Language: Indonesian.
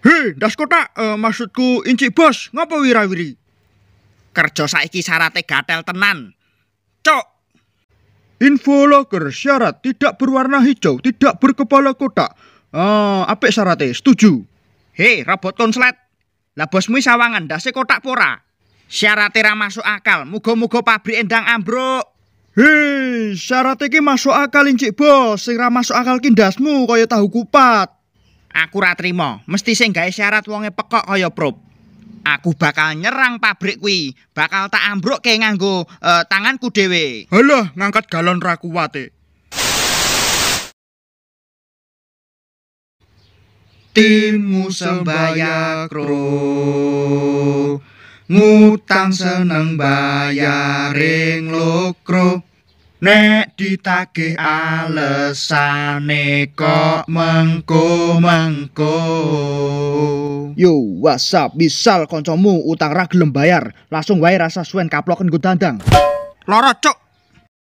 Hei, das kotak, eh, maksudku inci bos, ngapa wirawiri? Kerja saiki syaratnya gatel tenan. Cok. Info logger syarat tidak berwarna hijau, tidak berkepala kotak. uh, ah, ape syaratnya, setuju. Hei, robot konslet. Lah bosmu sawangan dasi kotak pora. Syaratnya ra masuk akal, mugo mugo pabrik endang ambro. Hei, syarat iki masuk akal inci Bos, sing ra masuk akal kindasmu kaya tahu kupat. aku ra trima. Mesthi sing gawe syarat wonge pekok kaya prop. Aku bakal nyerang pabrik kuwi, bakal tak ambruk ke nganggo eh, tanganku dhewe. Halah, ngangkat galon ra kuat e. Timmu sembaya kru Ngutang seneng bayar ring lokro Nek ditagih alesane kok mengko-mengko Yo WhatsApp misal kancamu utang ra gelem bayar langsung wae rasa suwen kaploken go dandang Loro cok.